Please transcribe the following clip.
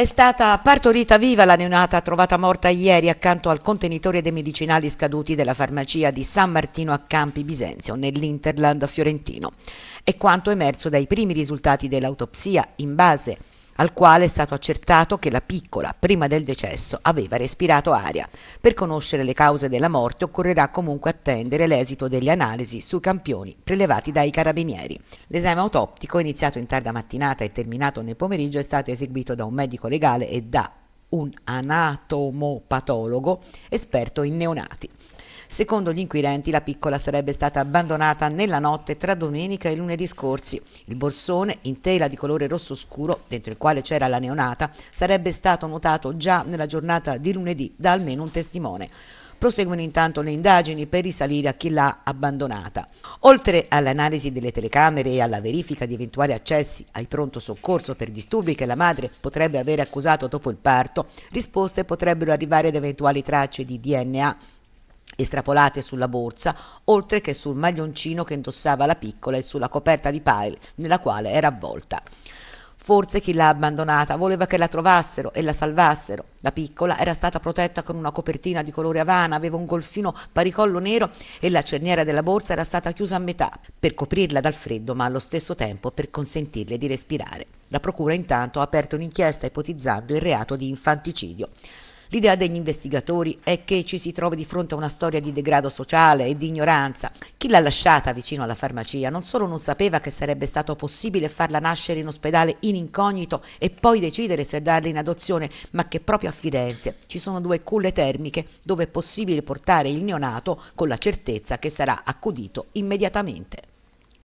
È stata partorita viva la neonata trovata morta ieri accanto al contenitore dei medicinali scaduti della farmacia di San Martino a Campi Bisenzio, nell'Interland fiorentino. È quanto emerso dai primi risultati dell'autopsia in base al quale è stato accertato che la piccola, prima del decesso, aveva respirato aria. Per conoscere le cause della morte occorrerà comunque attendere l'esito delle analisi sui campioni prelevati dai carabinieri. L'esame autoptico, iniziato in tarda mattinata e terminato nel pomeriggio, è stato eseguito da un medico legale e da un anatomopatologo esperto in neonati. Secondo gli inquirenti la piccola sarebbe stata abbandonata nella notte tra domenica e lunedì scorsi. Il borsone, in tela di colore rosso scuro, dentro il quale c'era la neonata, sarebbe stato notato già nella giornata di lunedì da almeno un testimone. Proseguono intanto le indagini per risalire a chi l'ha abbandonata. Oltre all'analisi delle telecamere e alla verifica di eventuali accessi ai pronto soccorso per disturbi che la madre potrebbe avere accusato dopo il parto, risposte potrebbero arrivare ad eventuali tracce di DNA estrapolate sulla borsa, oltre che sul maglioncino che indossava la piccola e sulla coperta di pile nella quale era avvolta. Forse chi l'ha abbandonata voleva che la trovassero e la salvassero. La piccola era stata protetta con una copertina di colore avana, aveva un golfino paricollo nero e la cerniera della borsa era stata chiusa a metà per coprirla dal freddo, ma allo stesso tempo per consentirle di respirare. La procura intanto ha aperto un'inchiesta ipotizzando il reato di infanticidio. L'idea degli investigatori è che ci si trovi di fronte a una storia di degrado sociale e di ignoranza. Chi l'ha lasciata vicino alla farmacia non solo non sapeva che sarebbe stato possibile farla nascere in ospedale in incognito e poi decidere se darla in adozione, ma che proprio a Firenze ci sono due culle termiche dove è possibile portare il neonato con la certezza che sarà accudito immediatamente.